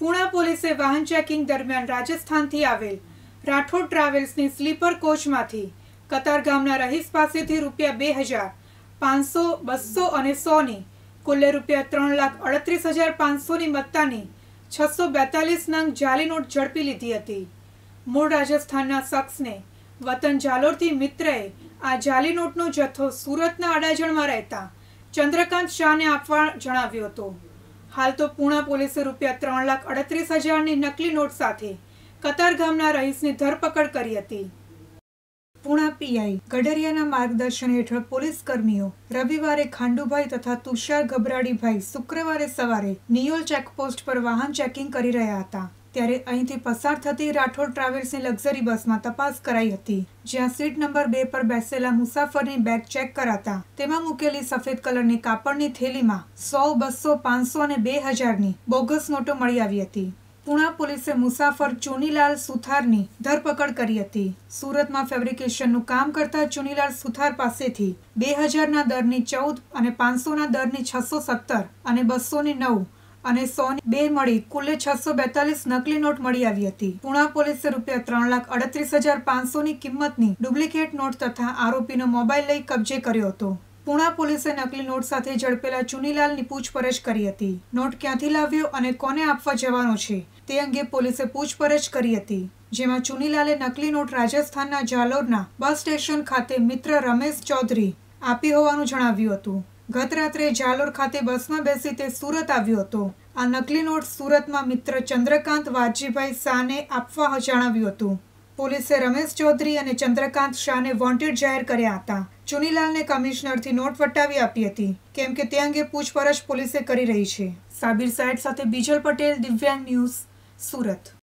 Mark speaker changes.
Speaker 1: પૂણા પોલીસે વાહન ચેકિંગ દરમિયાન રાજસ્થાનથી આવેલ રાઠોડ ટ્રાવેલ્સની સ્લીપર કોચમાંથી કતાર ગામના રહીશ પાસેથી રૂપિયા બે હજાર પાંચસો બસો અને સોની કુલ્લે રૂપિયા ત્રણ લાખ અડત્રીસ હજાર પાંચસોની મત્તાની છસો બેતાલીસ નંગ જાલી નોટ ઝડપી લીધી હતી મૂળ રાજસ્થાનના શખ્સને વતન જાલોરથી મિત્રએ આ જાલી નોટનો જથ્થો સુરતના અડાજણમાં રહેતા ચંદ્રકાંત શાહને આપવા જણાવ્યો હતો હાલ તો પૂણા પોલીસે રૂપિયા ત્રણ લાખ અડત્રીસ હજારની નકલી નોટ સાથે કતાર ગામના રહીશની ધરપકડ કરી હતી પૂણા પીઆઈ ગઢરિયાના માર્ગદર્શન હેઠળ પોલીસ કર્મીઓ રવિવારે ખાંડુભાઈ તથા તુષાર ગભરાડીભાઈ શુક્રવારે સવારે નિયોલ ચેકપોસ્ટ પર વાહન ચેકિંગ કરી રહ્યા હતા ત્યારે અહીંથી પસાર થતી રાઠોડ ટ્રાવેલ્સની લક્ઝરી બસમાં તપાસ કરાઈ હતી જ્યાં સીટ નંબર બે પર બેસેલા મુસાફરની બેગ ચેક કરાતા તેમાં મૂકેલી સફેદ કલરની કાપડની થેલીમાં સો બસો પાંચસો અને બે હજારની બોગસ નોટો મળી આવી હતી પુણા પોલીસે મુસાફર ચુનીલાલ સુથારની ધરપકડ કરી હતી સુરતમાં ફેબ્રિકેશનનું કામ કરતા ચુનીલાલ સુથાર પાસેથી બે હજારના દરની ચૌદ અને પાંચસોના દરની છસો સત્તર અને બસોની નવ અને સોની બે મળી કુલે છસો બેતાલીસ નકલી નોટ મળી આવી હતી પુણા પોલીસે રૂપિયા ત્રણ લાખ અડત્રીસ હજાર પાંચસોની કિંમતની ડુપ્લિકેટ નોટ તથા આરોપીનો મોબાઈલ લઈ કબજે કર્યો હતો પુણા પોલીસે નકલી નોટ સાથે ઝડપેલા ચુનીલાલની પૂછપરછ કરી હતી નોટ ક્યાંથી લાવ્યો અને કોને આપવા જવાનો છે તે અંગે પોલીસે પૂછપરછ કરી હતી જેમાં ચુનીલાલે નકલી નોટ રાજસ્થાનના જાલોરના બસ સ્ટેશન ખાતે મિત્ર રમેશ ચૌધરી આપી હોવાનું જણાવ્યું હતું ગત રાત્રે જાલોર ખાતે બસમાં બેસી તે સુરત આવ્યો હતો આ નકલી નોટ સુરતમાં મિત્ર ચંદ્રકાંત વાજીભાઈ શાહને આપવા જણાવ્યું હતું પોલીસે રમેશ ચૌધરી અને ચંદ્રકાંત શાહને વોન્ટેડ જાહેર કર્યા હતા ચુનીલાલને કમિશનરથી નોટ વટાવી આપી હતી કેમ કે તે અંગે પૂછપરછ પોલીસે કરી રહી છે સાબિર સાહેબ સાથે બીજલ પટેલ દિવ્યાંગ ન્યૂઝ સુરત